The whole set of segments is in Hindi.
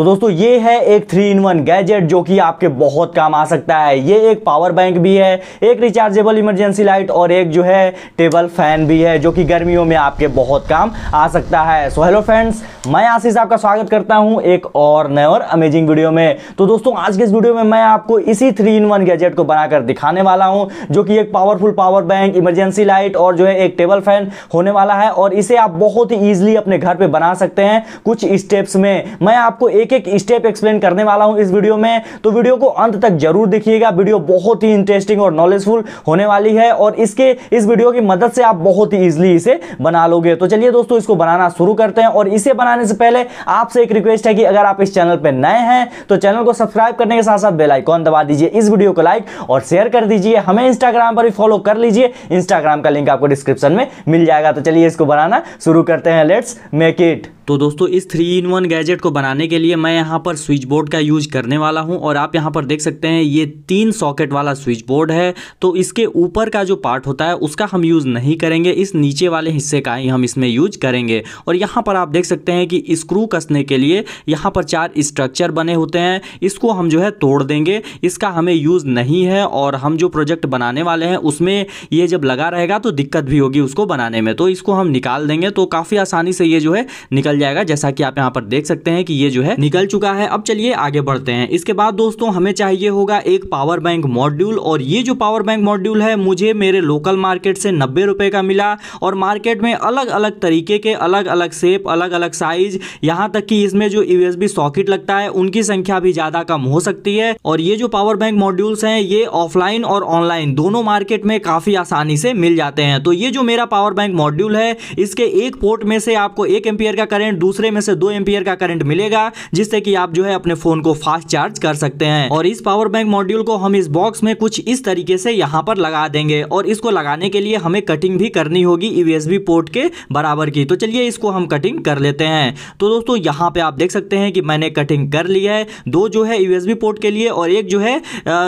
तो दोस्तों ये है एक थ्री इन वन गैजेट जो कि आपके बहुत काम आ सकता है ये एक पावर बैंक भी है एक रिचार्जेबल इमरजेंसी लाइट और एक जो है टेबल फैन भी है जो कि गर्मियों में आपके बहुत काम आ सकता है सो हेलो फ्रेंड्स मैं आशीष आपका स्वागत करता हूं एक और नए और अमेजिंग वीडियो में तो दोस्तों आज के इस वीडियो में मैं आपको इसी थ्री इन वन गैजेट को बनाकर दिखाने वाला हूँ जो कि एक powerful power bank emergency light और जो है एक टेबल फैन होने वाला है और इसे आप बहुत ही ईजिली अपने घर पर बना सकते हैं कुछ स्टेप्स में मैं आपको एक एक एक स्टेप एक्सप्लेन करने वाला हूं इस वीडियो में तो वीडियो को अंत तक जरूर देखिएगा वीडियो बहुत ही इंटरेस्टिंग और नॉलेजफुल होने वाली है और इसके इस वीडियो की मदद से आप बहुत ही ईजिली इसे बना लोगे तो चलिए दोस्तों इसको बनाना शुरू करते हैं और इसे बनाने से पहले आपसे एक रिक्वेस्ट है कि अगर आप इस चैनल पर नए हैं तो चैनल को सब्सक्राइब करने के साथ साथ बेलाइकॉन दबा दीजिए इस वीडियो को लाइक और शेयर कर दीजिए हमें इंस्टाग्राम पर भी फॉलो कर लीजिए इंस्टाग्राम का लिंक आपको डिस्क्रिप्शन में मिल जाएगा तो चलिए इसको बनाना शुरू करते हैं लेट्स मेक इट तो दोस्तों इस थ्री इन वन गैजेट को बनाने के लिए मैं यहाँ पर स्विच बोर्ड का यूज करने वाला हूँ और आप यहाँ पर देख सकते हैं ये तीन सॉकेट वाला स्विच बोर्ड है तो इसके ऊपर का जो पार्ट होता है उसका हम यूज़ नहीं करेंगे इस नीचे वाले हिस्से का ही हम इसमें यूज करेंगे और यहाँ पर आप देख सकते हैं कि स्क्रू कसने के लिए यहाँ पर चार स्ट्रक्चर बने होते हैं इसको हम जो है तोड़ देंगे इसका हमें यूज़ नहीं है और हम जो प्रोजेक्ट बनाने वाले हैं उसमें ये जब लगा रहेगा तो दिक्कत भी होगी उसको बनाने में तो इसको हम निकाल देंगे तो काफ़ी आसानी से ये जो है निकल जाएगा जैसा कि आप यहाँ पर देख सकते हैं कि ये जो है निकल चुका है अब चलिए आगे बढ़ते हैं इसके बाद दोस्तों हमें चाहिए होगा एक पावर बैंक मॉड्यूल और ये जो पावर बैंक मॉड्यूल है मुझे मेरे लोकल मार्केट से नब्बे रुपए का मिला और मार्केट में अलग अलग तरीके के अलग अलग सेप अलग अलग साइज यहाँ तक कि इसमें जो यूएसबी सॉकेट लगता है उनकी संख्या भी ज़्यादा कम हो सकती है और ये जो पावर बैंक मॉड्यूल्स हैं ये ऑफलाइन और ऑनलाइन दोनों मार्केट में काफ़ी आसानी से मिल जाते हैं तो ये जो मेरा पावर बैंक मॉड्यूल है इसके एक पोर्ट में से आपको एक एम्पियर का करंट दूसरे में से दो एम्पियर का करंट मिलेगा जिससे कि आप जो है अपने फोन को फास्ट चार्ज कर सकते हैं और इस पावर बैंक मॉड्यूल को हम इस बॉक्स में कुछ इस तरीके से यहाँ पर लगा देंगे और इसको लगाने के लिए हमें कटिंग भी करनी होगी यूएसबी पोर्ट के बराबर की तो चलिए इसको हम कटिंग कर लेते हैं तो दोस्तों यहाँ पे आप देख सकते हैं कि मैंने कटिंग कर ली है दो जो है यूएसबी पोर्ट के लिए और एक जो है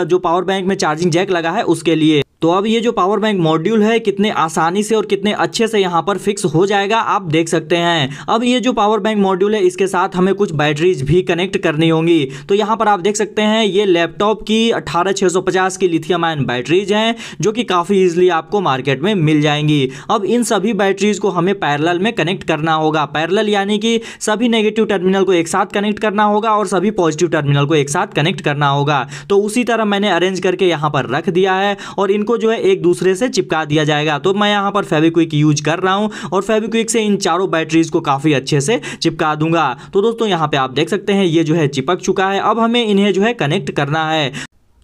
जो पावर बैंक में चार्जिंग जैक लगा है उसके लिए तो अब ये जो पावर बैंक मॉड्यूल है कितने आसानी से और कितने अच्छे से यहाँ पर फिक्स हो जाएगा आप देख सकते हैं अब ये जो पावर बैंक मॉड्यूल है इसके साथ हमें कुछ बैटरीज भी कनेक्ट करनी होंगी तो यहाँ पर आप देख सकते हैं ये लैपटॉप की अठारह की लिथियम आयन बैटरीज हैं जो कि काफ़ी ईजिली आपको मार्केट में मिल जाएंगी अब इन सभी बैटरीज को हमें पैरल में कनेक्ट करना होगा पैरल यानी कि सभी नेगेटिव टर्मिनल को एक साथ कनेक्ट करना होगा और सभी पॉजिटिव टर्मिनल को एक साथ कनेक्ट करना होगा तो उसी तरह मैंने अरेंज करके यहाँ पर रख दिया है और इनको को जो है एक दूसरे से चिपका दिया जाएगा तो मैं यहाँ पर फेविक्विक यूज कर रहा हूँ और फेविक्विक से इन चारों बैटरीज को काफ़ी अच्छे से चिपका दूंगा तो दोस्तों यहाँ पे आप देख सकते हैं ये जो है चिपक चुका है अब हमें इन्हें जो है कनेक्ट करना है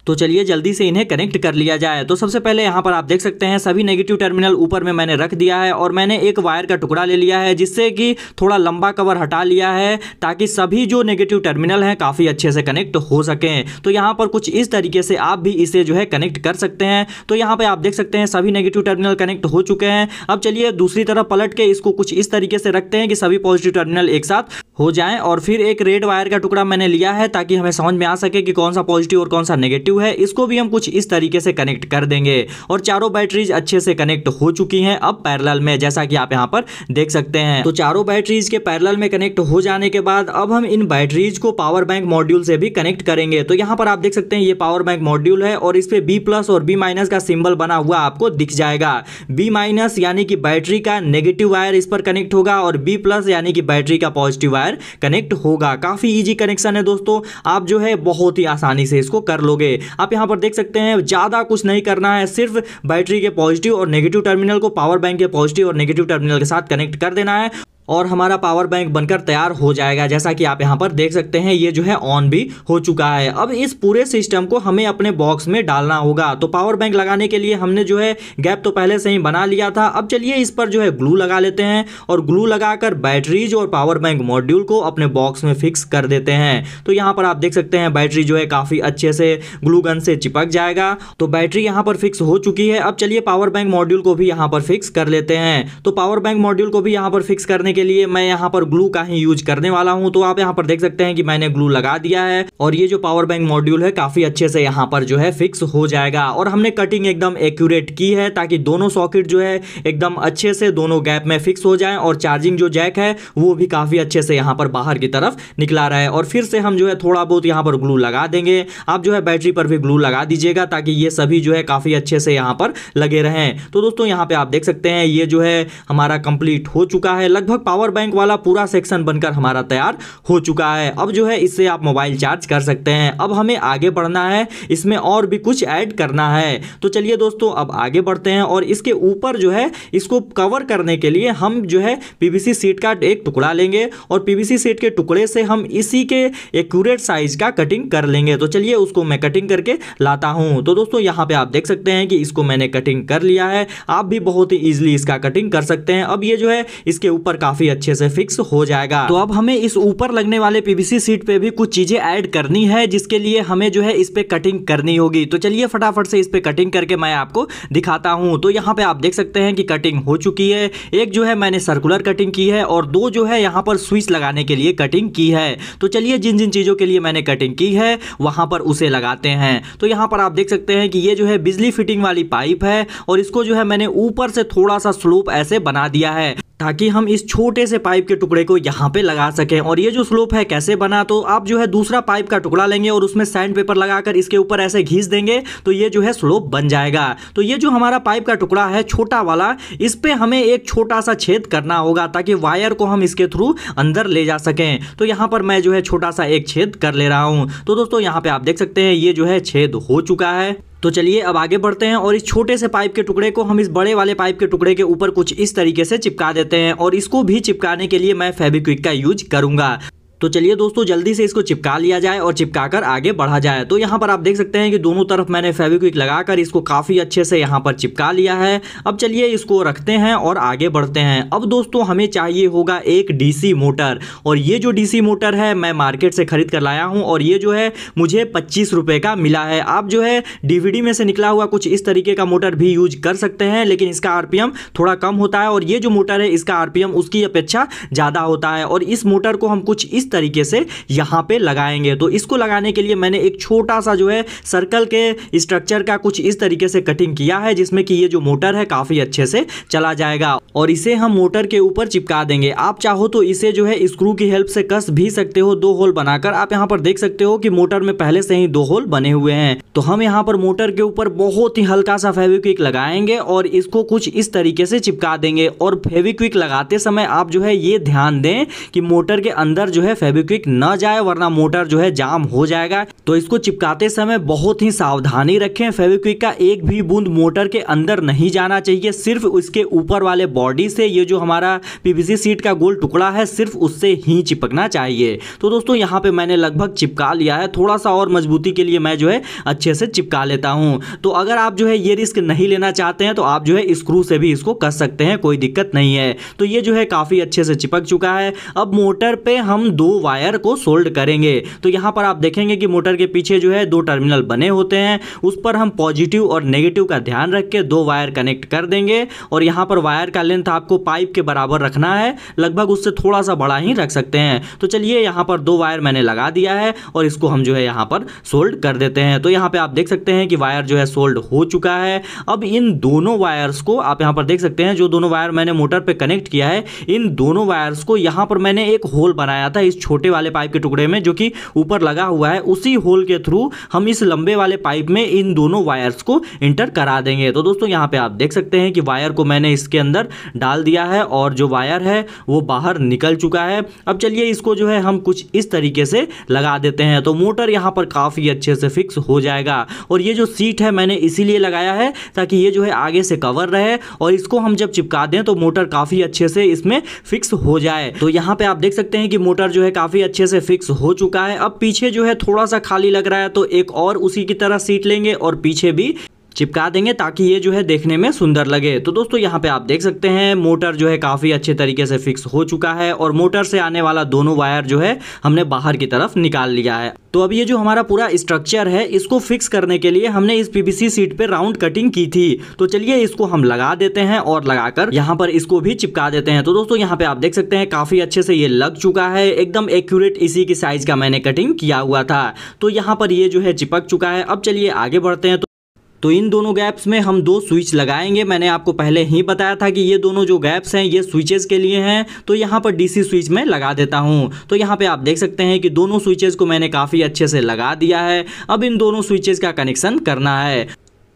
तो चलिए जल्दी से इन्हें कनेक्ट कर लिया जाए तो सबसे पहले यहाँ पर आप देख सकते हैं सभी नेगेटिव टर्मिनल ऊपर में मैंने रख दिया है और मैंने एक वायर का टुकड़ा ले लिया है जिससे कि थोड़ा लंबा कवर हटा लिया है ताकि सभी जो नेगेटिव टर्मिनल हैं काफ़ी अच्छे से कनेक्ट हो सकें तो यहाँ पर कुछ इस तरीके से आप भी इसे जो है कनेक्ट कर सकते हैं तो यहाँ पर आप देख सकते हैं सभी नेगेटिव टर्मिनल कनेक्ट हो चुके हैं अब चलिए दूसरी तरफ पलट के इसको कुछ इस तरीके से रखते हैं कि सभी पॉजिटिव टर्मिनल एक साथ हो जाए और फिर एक रेड वायर का टुकड़ा मैंने लिया है ताकि हमें समझ में आ सके कि कौन सा पॉजिटिव और कौन सा नेगेटिव है इसको भी हम कुछ इस तरीके से कनेक्ट कर देंगे और चारों बैटरीज अच्छे से कनेक्ट हो चुकी हैं अब पैरल में जैसा कि आप यहाँ पर देख सकते हैं तो चारों बैटरीज के पैरल में कनेक्ट हो जाने के बाद अब हम इन बैटरीज को पावर बैंक मॉड्यूल से भी कनेक्ट करेंगे तो यहाँ पर आप देख सकते हैं ये पावर बैंक मॉड्यूल है और इस पर बी प्लस और बी माइनस का सिंबल बना हुआ आपको दिख जाएगा बी माइनस यानी कि बैटरी का नेगेटिव वायर इस पर कनेक्ट होगा और बी प्लस यानी कि बैटरी का पॉजिटिव वायर पर कनेक्ट होगा काफ़ी इजी कनेक्शन है दोस्तों आप जो है बहुत ही आसानी से इसको कर लोगे आप यहां पर देख सकते हैं ज़्यादा कुछ नहीं करना है सिर्फ बैटरी के पॉजिटिव और नेगेटिव टर्मिनल को पावर बैंक के पॉजिटिव और नेगेटिव टर्मिनल के साथ कनेक्ट कर देना है और हमारा पावर बैंक बनकर तैयार हो जाएगा जैसा कि आप यहाँ पर देख सकते हैं ये जो है ऑन भी हो चुका है अब इस पूरे सिस्टम को हमें अपने बॉक्स में डालना होगा तो पावर बैंक लगाने के लिए हमने जो है गैप तो पहले से ही बना लिया था अब चलिए इस पर जो है ग्लू लगा लेते हैं और ग्लू लगाकर बैटरीज और पावर बैंक मॉड्यूल को अपने बॉक्स में फिक्स कर देते हैं तो यहाँ पर आप देख सकते हैं बैटरी जो है काफ़ी अच्छे से ग्लू गन से चिपक जाएगा तो बैटरी यहाँ पर फिक्स हो चुकी है अब चलिए पावर बैंक मॉड्यूल को भी यहाँ पर फिक्स कर लेते हैं तो पावर बैंक मॉड्यूल को भी यहाँ पर फिक्स करने के के लिए मैं यहाँ पर ग्लू का ही यूज करने वाला हूँ तो आप यहाँ पर देख सकते हैं कि मैंने ग्लू लगा दिया है और ये जो पावर बैंक मॉड्यूल है काफी अच्छे से यहाँ पर जो है फिक्स हो जाएगा और हमने कटिंग एकदम एक्यूरेट की है ताकि दोनों सॉकेट जो है एकदम अच्छे से दोनों गैप में फिक्स हो जाए और चार्जिंग जो जैक है वो भी काफी अच्छे से यहाँ पर बाहर की तरफ निकला रहा है और फिर से हम जो है थोड़ा बहुत यहाँ पर ग्लू लगा देंगे आप जो है बैटरी पर भी ग्लू लगा दीजिएगा ताकि ये सभी जो है काफी अच्छे से यहाँ पर लगे रहें तो दोस्तों यहाँ पे आप देख सकते हैं ये जो है हमारा कंप्लीट हो चुका है लगभग पावर बैंक वाला पूरा सेक्शन बनकर हमारा तैयार हो चुका है अब जो है इससे आप मोबाइल चार्ज कर सकते हैं अब हमें आगे बढ़ना है इसमें और भी कुछ ऐड करना है तो चलिए दोस्तों अब आगे बढ़ते हैं और इसके ऊपर जो है इसको कवर करने के लिए हम जो है पीवीसी सीट का एक टुकड़ा लेंगे और पीवीसी सीट के टुकड़े से हम इसी के एक्यूरेट साइज का कटिंग कर लेंगे तो चलिए उसको मैं कटिंग करके लाता हूँ तो दोस्तों यहाँ पर आप देख सकते हैं कि इसको मैंने कटिंग कर लिया है आप भी बहुत ही ईजिली इसका कटिंग कर सकते हैं अब ये जो है इसके ऊपर काफ़ी काफी अच्छे से फिक्स हो जाएगा तो अब हमें इस ऊपर लगने वाले पीवीसी सीट पे भी कुछ चीजें ऐड करनी है जिसके लिए हमें जो है इस पे कटिंग करनी होगी तो चलिए फटाफट से इस पे कटिंग करके मैं आपको दिखाता हूँ तो यहाँ पे आप देख सकते हैं कि कटिंग हो चुकी है एक जो है मैंने सर्कुलर कटिंग की है और दो जो है यहाँ पर स्विच लगाने के लिए कटिंग की है तो चलिए जिन जिन चीज़ों के लिए मैंने कटिंग की है वहां पर उसे लगाते हैं तो यहाँ पर आप देख सकते हैं कि ये जो है बिजली फिटिंग वाली पाइप है और इसको जो है मैंने ऊपर से थोड़ा सा स्लोप ऐसे बना दिया है ताकि हम इस छोटे से पाइप के टुकड़े को यहाँ पे लगा सकें और ये जो स्लोप है कैसे बना तो आप जो है दूसरा पाइप का टुकड़ा लेंगे और उसमें सैंड पेपर लगाकर इसके ऊपर ऐसे घीस देंगे तो ये जो है स्लोप बन जाएगा तो ये जो हमारा पाइप का टुकड़ा है छोटा वाला इस पर हमें एक छोटा सा छेद करना होगा ताकि वायर को हम इसके थ्रू अंदर ले जा सकें तो यहाँ पर मैं जो है छोटा सा एक छेद कर ले रहा हूँ तो दोस्तों यहाँ पर आप देख सकते हैं ये जो है छेद हो चुका है तो चलिए अब आगे बढ़ते हैं और इस छोटे से पाइप के टुकड़े को हम इस बड़े वाले पाइप के टुकड़े के ऊपर कुछ इस तरीके से चिपका देते हैं और इसको भी चिपकाने के लिए मैं फेबिक्विक का यूज करूंगा तो चलिए दोस्तों जल्दी से इसको चिपका लिया जाए और चिपका कर आगे बढ़ा जाए तो यहाँ पर आप देख सकते हैं कि दोनों तरफ मैंने फेविक्विक लगाकर इसको काफ़ी अच्छे से यहाँ पर चिपका लिया है अब चलिए इसको रखते हैं और आगे बढ़ते हैं अब दोस्तों हमें चाहिए होगा एक डीसी मोटर और ये जो डीसी मोटर है मैं मार्केट से खरीद कर लाया हूँ और ये जो है मुझे पच्चीस रुपये का मिला है आप जो है डीवीडी में से निकला हुआ कुछ इस तरीके का मोटर भी यूज कर सकते हैं लेकिन इसका आर थोड़ा कम होता है और ये जो मोटर है इसका आर उसकी अपेक्षा ज़्यादा होता है और इस मोटर को हम कुछ इस तरीके से यहाँ पे लगाएंगे तो इसको लगाने के लिए मैंने एक छोटा सा जो है सर्कल के स्ट्रक्चर का कुछ इस तरीके से कटिंग किया है जिसमें कि ये जो मोटर है काफ़ी अच्छे से चला जाएगा और इसे हम मोटर के ऊपर चिपका देंगे आप चाहो तो इसे जो है स्क्रू की हेल्प से कस भी सकते हो दो होल बनाकर आप यहाँ पर देख सकते हो कि मोटर में पहले से ही दो होल बने हुए हैं तो हम यहाँ पर मोटर के ऊपर बहुत ही हल्का सा फेविक्विक लगाएंगे और इसको कुछ इस तरीके से चिपका देंगे और फेविक्विक लगाते समय आप जो है ये ध्यान दें कि मोटर के अंदर जो है फेबिक्विक ना जाए वरना मोटर जो है जाम हो जाएगा तो इसको चिपकाते समय बहुत ही सावधानी रखें फेबिक्विक का एक भी बूंद मोटर के अंदर नहीं जाना चाहिए सिर्फ उसके ऊपर वाले बॉडी से ये जो हमारा पीवीसी सीट का गोल टुकड़ा है सिर्फ उससे ही चिपकना चाहिए तो दोस्तों यहाँ पे मैंने लगभग चिपका लिया है थोड़ा सा और मजबूती के लिए मैं जो है अच्छे से चिपका लेता हूँ तो अगर आप जो है ये रिस्क नहीं लेना चाहते हैं तो आप जो है स्क्रू से भी इसको कस सकते हैं कोई दिक्कत नहीं है तो ये जो है काफ़ी अच्छे से चिपक चुका है अब मोटर पे हम दो वायर को सोल्ड करेंगे तो यहाँ पर आप देखेंगे कि मोटर के पीछे जो है दो टर्मिनल बने होते हैं उस पर हम पॉजिटिव और नेगेटिव का ध्यान रख के दो वायर कनेक्ट कर देंगे और यहाँ पर वायर का लेंथ आपको पाइप के बराबर रखना है लगभग उससे थोड़ा सा बड़ा ही रख सकते हैं तो चलिए यहाँ पर दो वायर मैंने लगा दिया है और इसको हम जो है यहाँ पर सोल्ड कर देते हैं तो यहाँ पर आप देख सकते हैं कि वायर जो है सोल्ड हो चुका है अब इन दोनों वायर्स को आप यहाँ पर देख सकते हैं जो दोनों वायर मैंने मोटर पर कनेक्ट किया है इन दोनों वायर्स को यहाँ पर मैंने एक होल बनाया था इस छोटे वाले पाइप के टुकड़े में जो कि ऊपर लगा हुआ है उसी होल के थ्रू हम इस लंबे वाले पाइप में इन दोनों वायर्स को इंटर करा देंगे तो दोस्तों यहाँ पे आप देख सकते हैं कि वायर को मैंने इसके अंदर डाल दिया है और जो वायर है वो बाहर निकल चुका है अब चलिए इसको जो है हम कुछ इस तरीके से लगा देते हैं तो मोटर यहाँ पर काफ़ी अच्छे से फिक्स हो जाएगा और ये जो सीट है मैंने इसीलिए लगाया है ताकि ये जो है आगे से कवर रहे और इसको हम जब चिपका दें तो मोटर काफ़ी अच्छे से इसमें फिक्स हो जाए तो यहाँ पर आप देख सकते हैं कि मोटर जो है काफ़ी अच्छे से फिक्स हो चुका है अब पीछे जो है थोड़ा सा खाली लग रहा है तो एक और उसी की तरह सीट लेंगे और पीछे भी चिपका देंगे ताकि ये जो है देखने में सुंदर लगे तो दोस्तों यहाँ पे आप देख सकते हैं मोटर जो है काफ़ी अच्छे तरीके से फिक्स हो चुका है और मोटर से आने वाला दोनों वायर जो है हमने बाहर की तरफ निकाल लिया है तो अब ये जो हमारा पूरा स्ट्रक्चर है इसको फिक्स करने के लिए हमने इस पीबीसी सीट पे राउंड कटिंग की थी तो चलिए इसको हम लगा देते हैं और लगाकर यहाँ पर इसको भी चिपका देते हैं तो दोस्तों यहाँ पे आप देख सकते हैं काफी अच्छे से ये लग चुका है एकदम एक्यूरेट इसी की साइज का मैंने कटिंग किया हुआ था तो यहाँ पर ये जो है चिपक चुका है अब चलिए आगे बढ़ते हैं तो तो इन दोनों गैप्स में हम दो स्विच लगाएंगे मैंने आपको पहले ही बताया था कि ये दोनों जो गैप्स हैं ये स्विचेस के लिए हैं तो यहाँ पर डीसी स्विच में लगा देता हूँ तो यहाँ पे आप देख सकते हैं कि दोनों स्विचेस को मैंने काफ़ी अच्छे से लगा दिया है अब इन दोनों स्विचेस का कनेक्शन करना है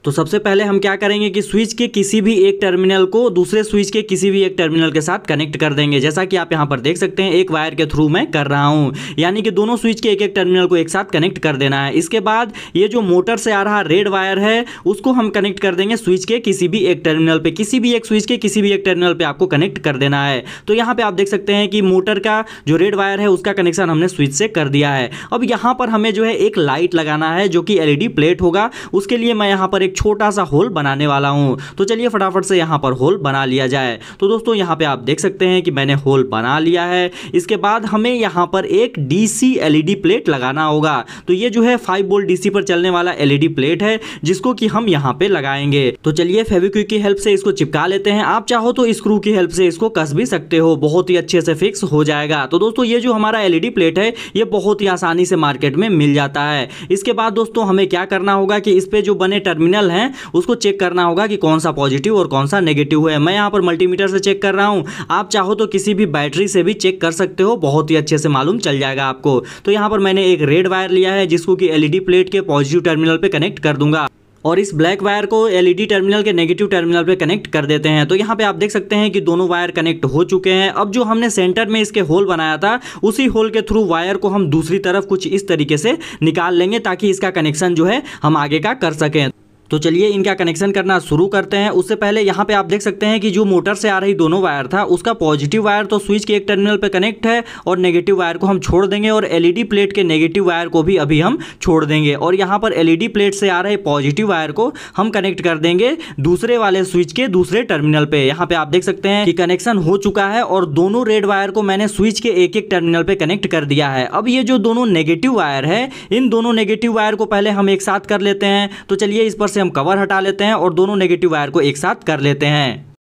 तो सबसे पहले हम क्या करेंगे कि स्विच के किसी भी एक टर्मिनल को दूसरे स्विच के किसी भी एक टर्मिनल के साथ कनेक्ट कर देंगे जैसा कि आप यहाँ पर देख सकते हैं एक वायर के थ्रू मैं कर रहा हूँ यानी कि दोनों स्विच के एक एक टर्मिनल को एक साथ कनेक्ट कर देना है इसके बाद ये जो मोटर से आ रहा रेड वायर है उसको हम कनेक्ट कर देंगे स्विच के किसी भी एक टर्मिनल पर किसी भी एक स्विच के किसी भी एक टर्मिनल पर आपको कनेक्ट कर देना है तो यहाँ पर आप देख सकते हैं कि मोटर का जो रेड वायर है उसका कनेक्शन हमने स्विच से कर दिया है अब यहाँ पर हमें जो है एक लाइट लगाना है जो कि एल प्लेट होगा उसके लिए मैं यहाँ पर एक छोटा सा होल बनाने वाला हूँ तो चलिए फटाफट से यहाँ पर होल बना लिया जाए तो दोस्तों यहाँ पे आप देख सकते हैं कि मैंने होल बना लिया है इसके बाद हमें यहाँ पर एक डीसी एलईडी प्लेट लगाना होगा तो ये जो है फाइव बोल्ट डीसी पर चलने वाला एलईडी प्लेट e है जिसको कि हम यहाँ पे लगाएंगे तो चलिए फेविक्विक की हेल्प से इसको चिपका लेते हैं आप चाहो तो स्क्रू की हेल्प से इसको कस भी सकते हो बहुत ही अच्छे से फिक्स हो जाएगा तो दोस्तों ये जो हमारा एलईडी प्लेट e है ये बहुत ही आसानी से मार्केट में मिल जाता है इसके बाद दोस्तों हमें क्या करना होगा कि इस पे जो बने टर्मिनल सिग्नल है उसको चेक करना होगा कि कौन सा पॉजिटिव और कौन सा नेगेटिव है मैं यहाँ पर मल्टीमीटर से चेक कर रहा हूँ आप चाहो तो किसी भी बैटरी से भी चेक कर सकते हो बहुत ही अच्छे से मालूम चल जाएगा आपको तो यहाँ पर मैंने एक रेड वायर लिया है जिसको कि एलईडी प्लेट के पॉजिटिव टर्मिनल पर कनेक्ट कर दूंगा और इस ब्लैक वायर को एलईडी टर्मिनल के नेगेटिव टर्मिनल पे कनेक्ट कर देते हैं तो यहाँ पे आप देख सकते हैं कि दोनों वायर कनेक्ट हो चुके हैं अब जो हमने सेंटर में इसके होल बनाया था उसी होल के थ्रू वायर को हम दूसरी तरफ कुछ इस तरीके से निकाल लेंगे ताकि इसका कनेक्शन जो है हम आगे का कर सकें तो चलिए इनका कनेक्शन करना शुरू करते हैं उससे पहले यहाँ पे आप देख सकते हैं कि जो मोटर से आ रही दोनों वायर था उसका पॉजिटिव वायर तो स्विच के एक टर्मिनल पर कनेक्ट है और नेगेटिव वायर को हम छोड़ देंगे और एलईडी प्लेट के नेगेटिव वायर को भी अभी हम छोड़ देंगे और यहाँ पर एलईडी प्लेट से आ रहे पॉजिटिव वायर को हम कनेक्ट कर देंगे दूसरे वाले स्विच के दूसरे टर्मिनल पे यहाँ पे आप देख सकते हैं कि कनेक्शन हो चुका है और दोनों रेड वायर को मैंने स्विच के एक एक टर्मिनल पे कनेक्ट कर दिया है अब ये जो दोनों नेगेटिव वायर है इन दोनों नेगेटिव वायर को पहले हम एक साथ कर लेते हैं तो चलिए इस पर से हम कवर हटा लेते हैं और दोनों नेगेटिव वायर को एक साथ कर लेते हैं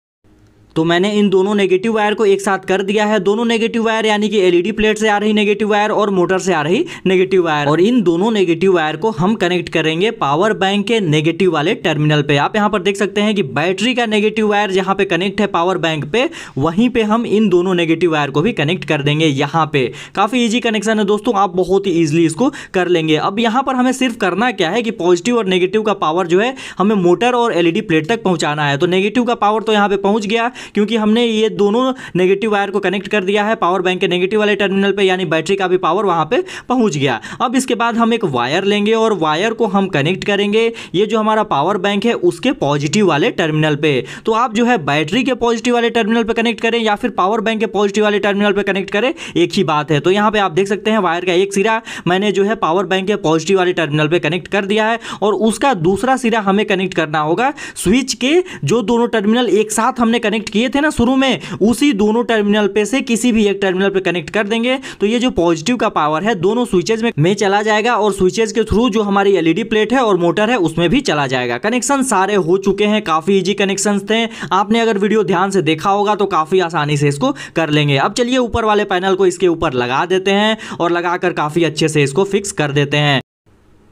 तो मैंने इन दोनों नेगेटिव वायर को एक साथ कर दिया है दोनों नेगेटिव वायर यानी कि एलईडी प्लेट e से आ रही नेगेटिव वायर और मोटर से आ रही नेगेटिव वायर और इन दोनों नेगेटिव वायर को हम कनेक्ट करेंगे पावर बैंक के नेगेटिव वाले टर्मिनल पे आप यहाँ पर देख सकते हैं कि बैटरी का नेगेटिव वायर जहाँ पे कनेक्ट है पावर बैंक पे वहीं पर हम इन दोनों नेगेटिव वायर को भी कनेक्ट कर देंगे यहाँ पे काफी ईजी कनेक्शन है दोस्तों आप बहुत ही ईजिली इसको कर लेंगे अब यहाँ पर हमें सिर्फ करना क्या है कि पॉजिटिव और नेगेटिव का पावर जो है हमें मोटर और एलईडी प्लेट e तक पहुंचाना है तो नेगेटिव का पावर तो यहाँ पे पहुंच गया क्योंकि हमने ये दोनों नेगेटिव वायर को कनेक्ट कर दिया है पावर बैंक के नेगेटिव वाले टर्मिनल पर यानी बैटरी का भी पावर वहाँ पर पहुँच गया अब इसके बाद हम एक वायर लेंगे और वायर को हम कनेक्ट करेंगे ये जो हमारा पावर बैंक है उसके पॉजिटिव वाले टर्मिनल पर तो आप जो है बैटरी के पॉजिटिव वाले टर्मिनल पर कनेक्ट करें या फिर पावर बैंक के पॉजिटिव वाले टर्मिनल पर कनेक्ट करें एक ही बात है तो यहाँ पर आप देख सकते हैं वायर का एक सिरा मैंने जो है पावर बैंक के पॉजिटिव वाले टर्मिनल पर कनेक्ट कर दिया है और उसका दूसरा सिरा हमें कनेक्ट करना होगा स्विच के जो दोनों टर्मिनल एक साथ हमने कनेक्ट किए थे ना शुरू में उसी दोनों टर्मिनल पे से किसी भी एक टर्मिनल पे कनेक्ट कर देंगे तो ये जो पॉजिटिव का पावर है दोनों स्विचेज में, में चला जाएगा और स्विचेज के थ्रू जो हमारी एलईडी प्लेट है और मोटर है उसमें भी चला जाएगा कनेक्शन सारे हो चुके हैं काफी इजी कनेक्शन थे आपने अगर वीडियो ध्यान से देखा होगा तो काफी आसानी से इसको कर लेंगे अब चलिए ऊपर वाले पैनल को इसके ऊपर लगा देते हैं और लगाकर काफी अच्छे से इसको फिक्स कर देते हैं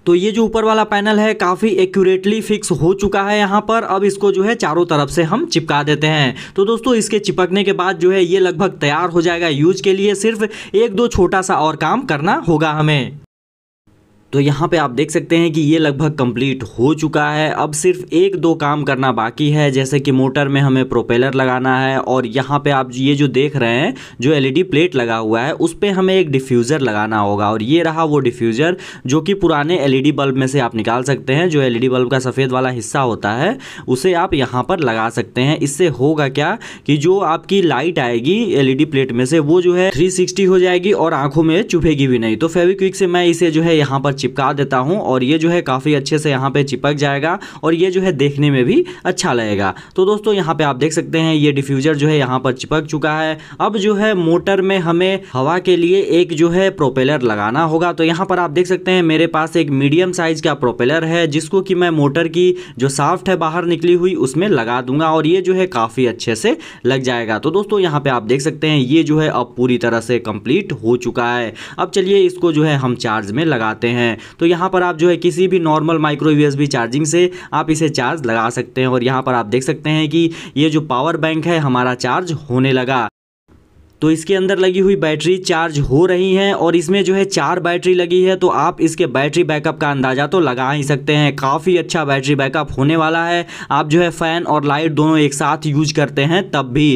तो ये जो ऊपर वाला पैनल है काफ़ी एक्यूरेटली फिक्स हो चुका है यहाँ पर अब इसको जो है चारों तरफ से हम चिपका देते हैं तो दोस्तों इसके चिपकने के बाद जो है ये लगभग तैयार हो जाएगा यूज के लिए सिर्फ एक दो छोटा सा और काम करना होगा हमें तो यहाँ पे आप देख सकते हैं कि ये लगभग कंप्लीट हो चुका है अब सिर्फ एक दो काम करना बाकी है जैसे कि मोटर में हमें प्रोपेलर लगाना है और यहाँ पे आप ये जो देख रहे हैं जो एलईडी प्लेट लगा हुआ है उस पर हमें एक डिफ्यूज़र लगाना होगा और ये रहा वो डिफ्यूज़र जो कि पुराने एल बल्ब में से आप निकाल सकते हैं जो एल बल्ब का सफ़ेद वाला हिस्सा होता है उसे आप यहाँ पर लगा सकते हैं इससे होगा क्या कि जो आपकी लाइट आएगी एल प्लेट में से वो जो है थ्री हो जाएगी और आँखों में चुभेगी भी नहीं तो फेविक्विक से मैं इसे जो है यहाँ पर चिपका देता हूँ और ये जो है काफ़ी अच्छे से यहाँ पर चिपक जाएगा और ये जो है देखने में भी अच्छा लगेगा तो दोस्तों यहाँ पर आप देख सकते हैं ये डिफ्यूज़र जो है यहाँ पर चिपक चुका है अब जो है मोटर में हमें हवा के लिए एक जो है प्रोपेलर लगाना होगा तो यहाँ पर आप देख सकते हैं मेरे पास एक मीडियम साइज़ का प्रोपेलर है जिसको कि मैं मोटर की जो साफ्ट है बाहर निकली हुई उसमें लगा दूंगा और ये जो है काफ़ी अच्छे से लग जाएगा तो दोस्तों यहाँ पे आप देख सकते हैं ये जो है अब पूरी तरह से कंप्लीट हो चुका है अब चलिए इसको जो है हम चार्ज में लगाते हैं हैं तो यहाँ पर आप जो है किसी भी नॉर्मल माइक्रो यूएसबी चार्जिंग से आप इसे चार्ज लगा सकते हैं और यहाँ पर आप देख सकते हैं कि ये जो पावर बैंक है हमारा चार्ज होने लगा तो इसके अंदर लगी हुई बैटरी चार्ज हो रही हैं और इसमें जो है चार बैटरी लगी है तो आप इसके बैटरी बैकअप का अंदाज़ा तो लगा ही सकते हैं काफ़ी अच्छा बैटरी बैकअप होने वाला है आप जो है फ़ैन और लाइट दोनों एक साथ यूज करते हैं तब भी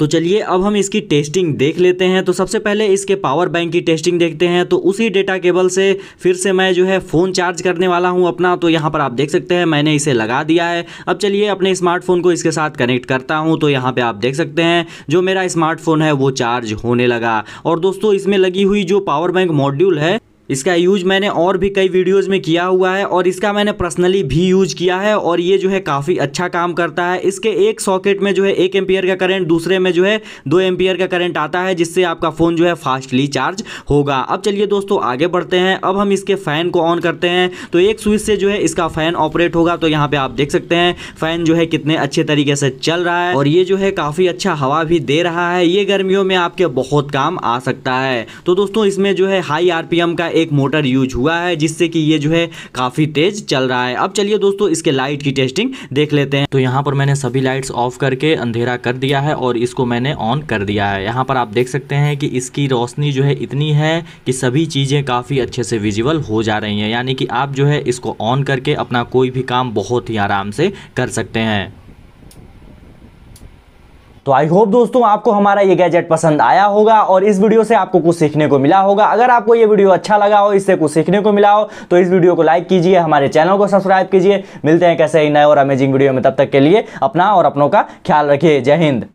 तो चलिए अब हम इसकी टेस्टिंग देख लेते हैं तो सबसे पहले इसके पावर बैंक की टेस्टिंग देखते हैं तो उसी डेटा केबल से फिर से मैं जो है फ़ोन चार्ज करने वाला हूँ अपना तो यहाँ पर आप देख सकते हैं मैंने इसे लगा दिया है अब चलिए अपने स्मार्टफोन को इसके साथ कनेक्ट करता हूँ तो यहाँ पर आप देख सकते हैं जो मेरा स्मार्टफोन है वो चार्ज होने लगा और दोस्तों इसमें लगी हुई जो पावर बैंक मॉड्यूल है इसका यूज मैंने और भी कई वीडियोस में किया हुआ है और इसका मैंने पर्सनली भी यूज किया है और ये जो है काफ़ी अच्छा काम करता है इसके एक सॉकेट में जो है एक एम्पियर का करंट दूसरे में जो है दो एम्पियर का करंट आता है जिससे आपका फ़ोन जो है फास्टली चार्ज होगा अब चलिए दोस्तों आगे बढ़ते हैं अब हम इसके फ़ैन को ऑन करते हैं तो एक स्विच से जो है इसका फ़ैन ऑपरेट होगा तो यहाँ पे आप देख सकते हैं फ़ैन जो है कितने अच्छे तरीके से चल रहा है और ये जो है काफ़ी अच्छा हवा भी दे रहा है ये गर्मियों में आपके बहुत काम आ सकता है तो दोस्तों इसमें जो है हाई आरपीएम का एक मोटर यूज हुआ है जिससे कि ये जो है काफ़ी तेज़ चल रहा है अब चलिए दोस्तों इसके लाइट की टेस्टिंग देख लेते हैं तो यहाँ पर मैंने सभी लाइट्स ऑफ करके अंधेरा कर दिया है और इसको मैंने ऑन कर दिया है यहाँ पर आप देख सकते हैं कि इसकी रोशनी जो है इतनी है कि सभी चीज़ें काफ़ी अच्छे से विजिबल हो जा रही है यानी कि आप जो है इसको ऑन करके अपना कोई भी काम बहुत ही आराम से कर सकते हैं तो आई होप दोस्तों आपको हमारा ये गैजेट पसंद आया होगा और इस वीडियो से आपको कुछ सीखने को मिला होगा अगर आपको ये वीडियो अच्छा लगा हो इससे कुछ सीखने को मिला हो तो इस वीडियो को लाइक कीजिए हमारे चैनल को सब्सक्राइब कीजिए मिलते हैं कैसे ही नए और अमेजिंग वीडियो में तब तक के लिए अपना और अपनों का ख्याल रखिए जय हिंद